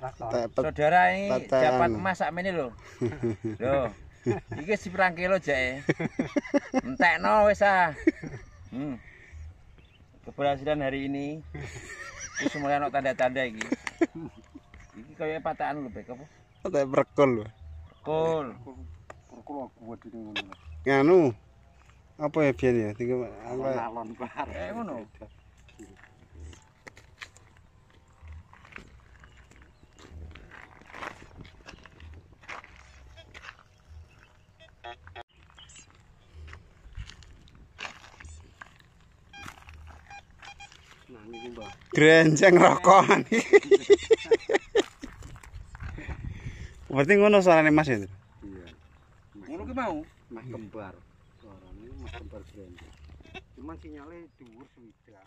Traktor. Saudara ini dapat emas sak meneh lho. Lho. Iki si prangke lo jek. Entekno wis ah. Hmm. Keberhasilan hari ini itu semuanya ada tanda-tanda iki. Iki kaya patahan lho, Bek. Apa? Patah brekol. Brekol. Brekol aku wedi ning ngono. Nganu. Apa ya biyen ya? Tinggal apa? alon ngono. Drenjeng rokokan iki. Berarti ngono suarane Mas itu. Iya. Ngono ki mau, mah kembar. Suarane mas kembar drenjeng. Cuman sinyale dhuwur swidak.